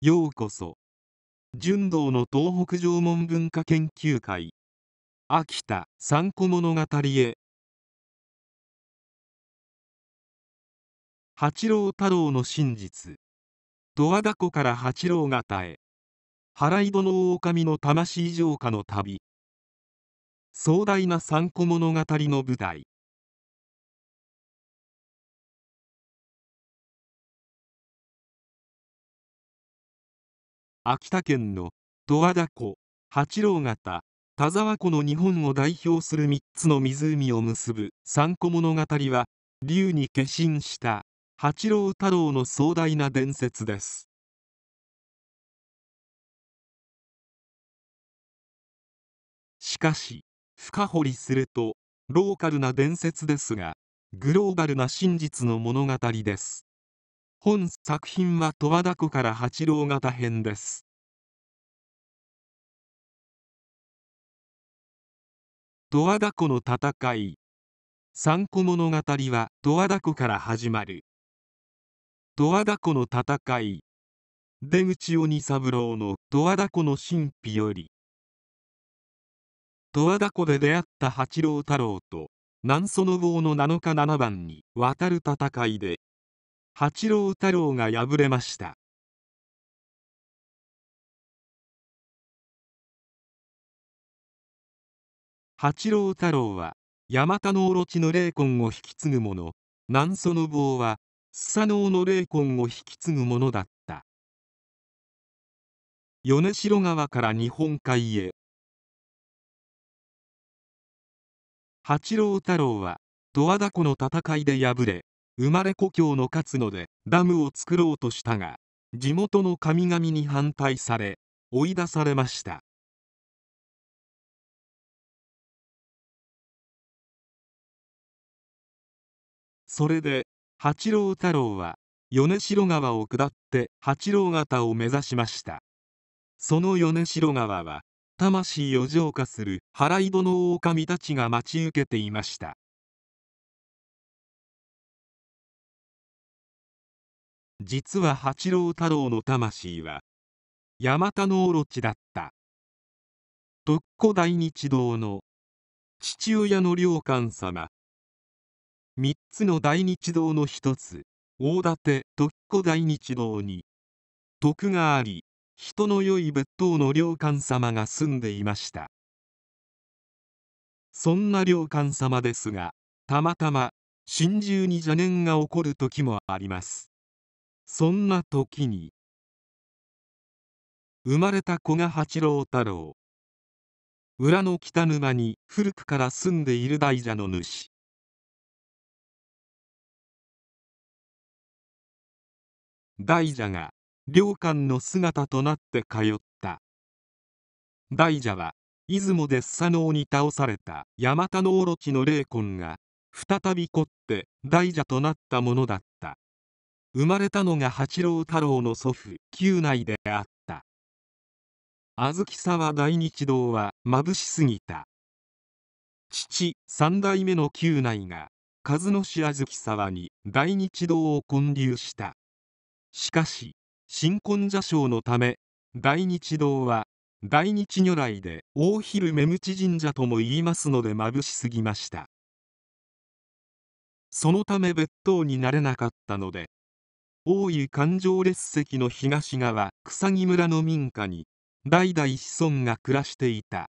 ようこそ純道の東北縄文文化研究会秋田三個物語へ八郎太郎の真実十和田湖から八郎潟へ払い戸の狼の魂浄化の旅壮大な三個物語の舞台秋田県の十和田湖八郎潟田沢湖の日本を代表する3つの湖を結ぶ三個物語は龍に化身した八郎太郎の壮大な伝説ですしかし深掘りするとローカルな伝説ですがグローバルな真実の物語です本作品は十和田湖から八郎潟編です十和田湖の戦い三個物語は十和田湖から始まる十和田湖の戦い出口鬼三郎の十和田湖の神秘より十和田湖で出会った八郎太郎と南園坊の七日七番に渡る戦いで八郎太郎が敗れました八郎太郎は大和のオロチの霊魂を引き継ぐ者南祖の坊はスサノオの霊魂を引き継ぐ者だった米代川から日本海へ八郎太郎は十和田湖の戦いで敗れ生まれ故郷の勝野でダムを作ろうとしたが地元の神々に反対され追い出されましたそれで八郎太郎は米代川を下って八郎潟を目指しましたその米代川は魂を浄化する祓い戸の狼たちが待ち受けていました実は八郎太郎の魂はヤマタノオロチだった特古大日堂の父親の良寛様三つの大日堂の一つ大館特古大日堂に徳があり人の良い仏塔の良寛様が住んでいましたそんな良寛様ですがたまたま心中に邪念が起こる時もありますそんな時に生まれた子が八郎太郎裏の北沼に古くから住んでいる大蛇の主大蛇が良官の姿となって通った大蛇は出雲でスサノオに倒された山田のオロチの霊魂が再び凝って大蛇となったものだっ生まれたのが八郎太郎の祖父宮内であった小豆沢大日堂は眩しすぎた父三代目の宮内が和野市小豆沢に大日堂を建立したしかし新婚者賞のため大日堂は大日如来で大昼目口神社とも言いますので眩しすぎましたそのため別当になれなかったので大井環状列石の東側草木村の民家に代々子孫が暮らしていた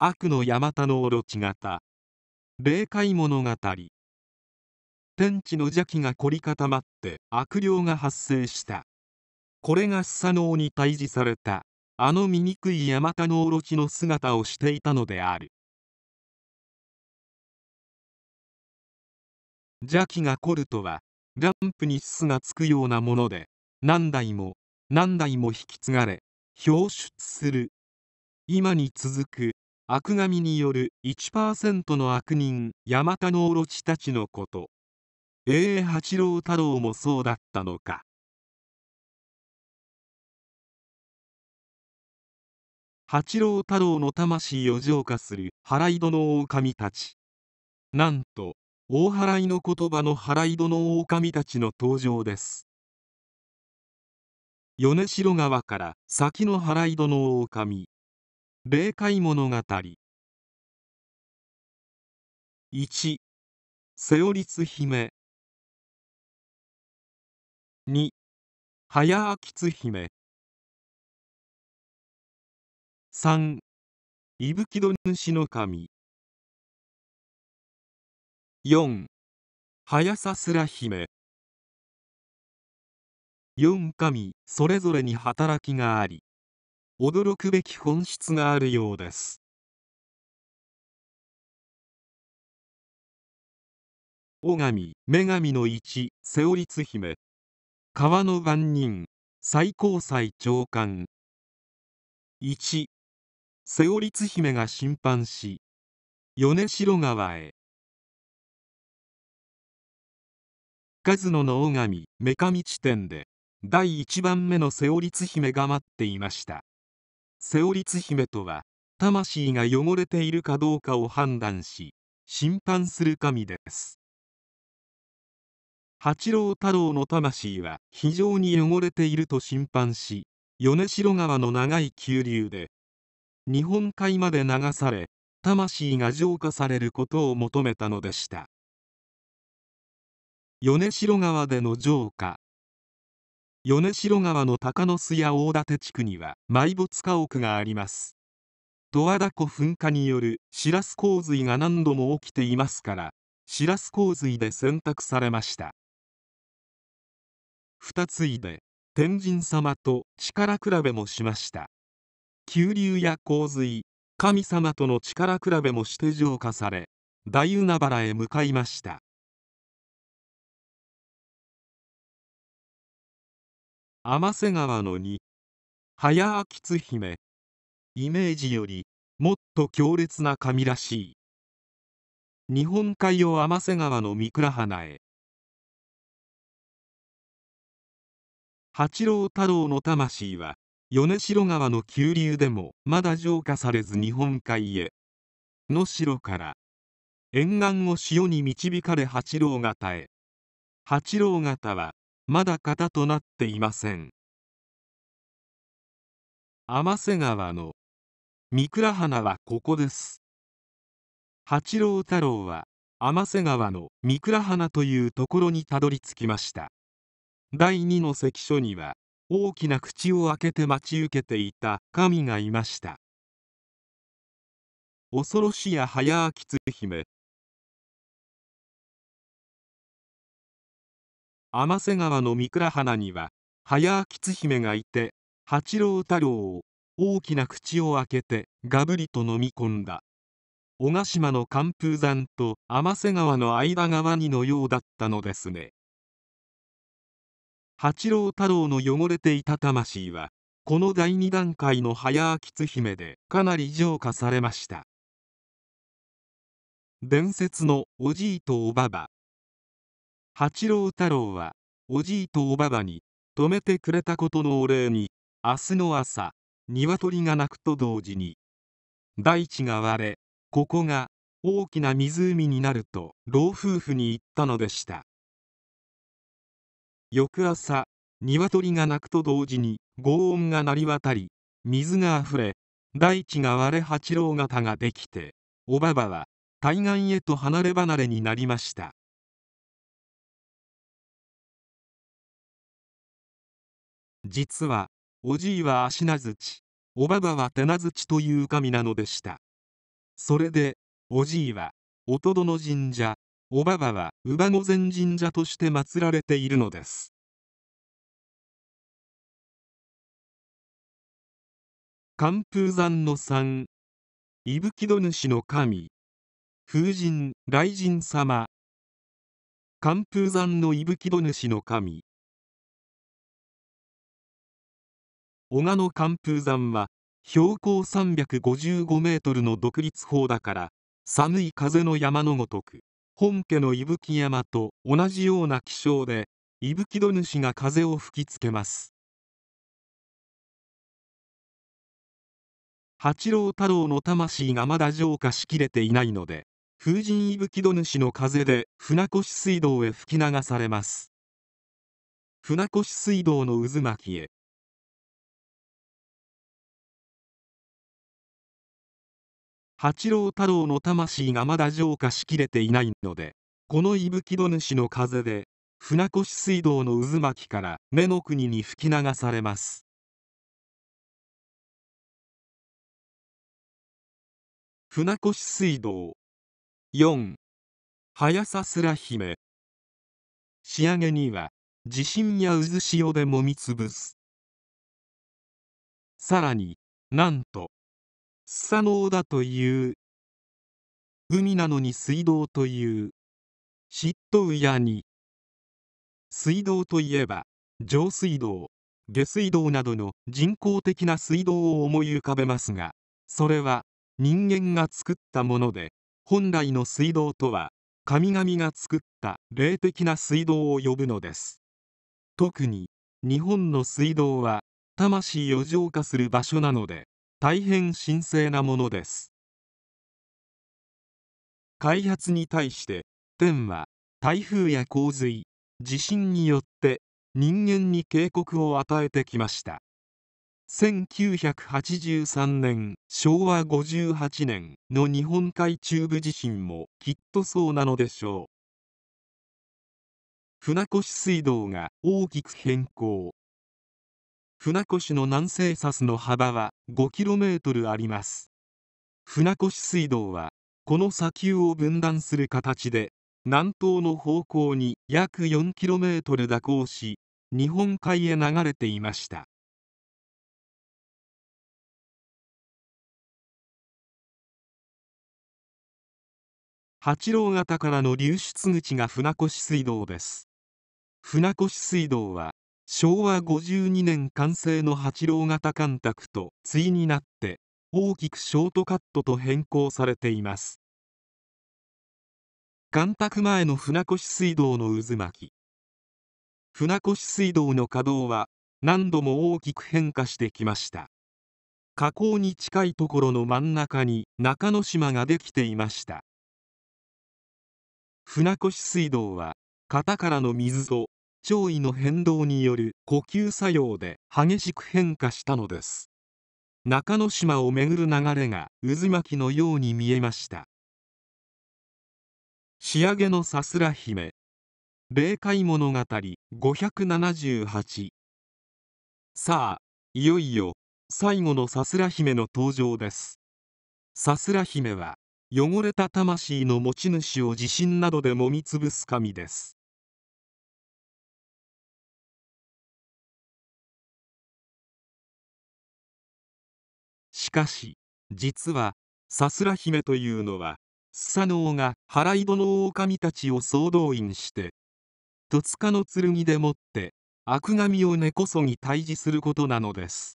悪の山田のオち型霊界物語天地の邪気が凝り固まって悪霊が発生したこれがスサノオに退治されたあの醜い山田のオちの姿をしていたのである邪気が凝るとはランプにすがつくようなもので何代も何代も引き継がれ表出する今に続く悪神による1%の悪人マタのオたちのこと永八郎太郎もそうだったのか八郎太郎の魂を浄化する払い戸の狼たちなんと大払いの言葉の払い戸の狼たちの登場です米代川から先の払い戸の狼霊界物語1瀬尾律姫2早秋津姫3伊吹戸主の神4早さすら姫4神それぞれに働きがあり驚くべき本質があるようです女神女神のセオリツ姫川の番人最高裁長官1セオリツ姫が審判し米代川へ数野の尾神女神地点で第1番目の瀬リツ姫が待っていました瀬リツ姫とは魂が汚れているかどうかを判断し審判する神です八郎太郎の魂は非常に汚れていると審判し米代川の長い急流で日本海まで流され魂が浄化されることを求めたのでした米代川での城化米代川の鷹の巣や大館地区には埋没家屋があります十和田湖噴火によるシラス洪水が何度も起きていますからシラス洪水で選択されました二ついで天神様と力比べもしました急流や洪水神様との力比べもして浄化され大海原へ向かいました天瀬川の2早秋津姫イメージよりもっと強烈な神らしい日本海を天瀬川の三倉花へ八郎太郎の魂は米代川の急流でもまだ浄化されず日本海への城から沿岸を潮に導かれ八郎方へ八郎方はまだ型となっていません天瀬川の三倉花はここです八郎太郎は天瀬川の三倉花というところにたどり着きました第二の関所には大きな口を開けて待ち受けていた神がいました恐ろしや早秋鶴姫天瀬川の三倉花には早津姫がいて八郎太郎を大きな口を開けてがぶりと飲み込んだ小ヶ島の寒風山と天瀬川の間側にのようだったのですね八郎太郎の汚れていた魂はこの第2段階の早津姫でかなり浄化されました伝説のおじいとおばば八郎太郎はおじいとおばばに止めてくれたことのお礼に明日の朝鶏が鳴くと同時に大地が割れここが大きな湖になると老夫婦に言ったのでした翌朝鶏が鳴くと同時に轟音が鳴り渡り水があふれ大地が割れ八郎型ができておばばは対岸へと離れ離れになりました実はおじいは足なづちおばばは手なづちという神なのでしたそれでおじいはおとどの神社おばばは乳母御前神社として祀られているのです寒風山の山伊吹戸主の神風神雷神様寒風山の伊吹戸主の神小鹿野寒風山は標高355メートルの独立峰だから寒い風の山のごとく本家の伊吹山と同じような気象で伊吹戸主が風を吹きつけます八郎太郎の魂がまだ浄化しきれていないので風神伊吹戸主の風で船越水道へ吹き流されます船越水道の渦巻きへ八郎太郎の魂がまだ浄化しきれていないのでこの伊吹戸主の風で船越水道の渦巻きから目の国に吹き流されます船越水道4早さすら姫仕上げには地震や渦潮でもみつぶすさらになんとスサノオだという海なのに水道という嫉妬やに水道といえば上水道下水道などの人工的な水道を思い浮かべますがそれは人間が作ったもので本来の水道とは神々が作った霊的な水道を呼ぶのです特に日本の水道は魂を浄化する場所なので大変神聖なものです開発に対して天は台風や洪水地震によって人間に警告を与えてきました1983年昭和58年の日本海中部地震もきっとそうなのでしょう船越水道が大きく変更船越の南西サスの幅は 5km あります船越水道はこの砂丘を分断する形で南東の方向に約 4km 蛇行し日本海へ流れていました八郎潟からの流出口が船越水道です船越水道は昭和52年完成の八郎型干拓と対になって大きくショートカットと変更されています干拓前の船越水道の渦巻き船越水道の稼働は何度も大きく変化してきました河口に近いところの真ん中に中之島ができていました船越水道は型からの水と潮位の変動による呼吸作用で激しく変化したのです中之島をめぐる流れが渦巻きのように見えました仕上げのさすら姫霊界物語578さあいよいよ最後のさすら姫の登場ですさすら姫は汚れた魂の持ち主を地震などで揉みつぶす神ですしかし実はさすら姫というのはスサノオが払い戸の狼たちを総動員して戸塚の剣でもって悪神を根こそぎ退治することなのです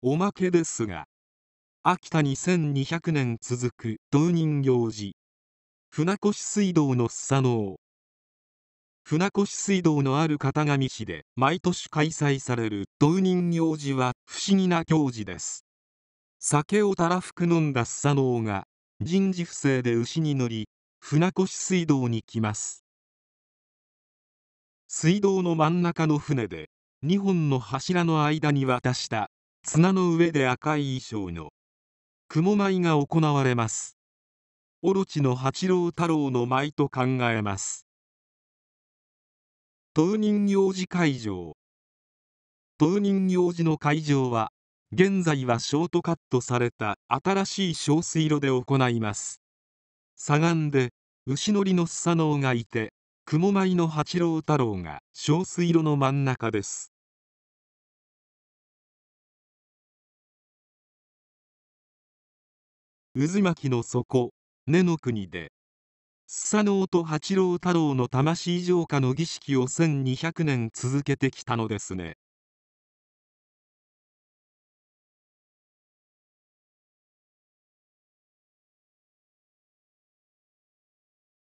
おまけですが秋田に1200年続く当人行事船越水道のスサノオ船越水道のある片上市で毎年開催される道人行事は不思議な行事です酒をたらふく飲んだスサノオが人事不正で牛に乗り船越水道に来ます水道の真ん中の船で2本の柱の間に渡した綱の上で赤い衣装の雲舞が行われますオロチの八郎太郎の舞と考えます当人行事会場当人行事の会場は現在はショートカットされた新しい小水路で行います左岸で牛乗りのスサノオがいて雲舞の八郎太郎が小水路の真ん中です渦巻きの底根の国で須佐能と八郎太郎の魂浄化の儀式を1200年続けてきたのですね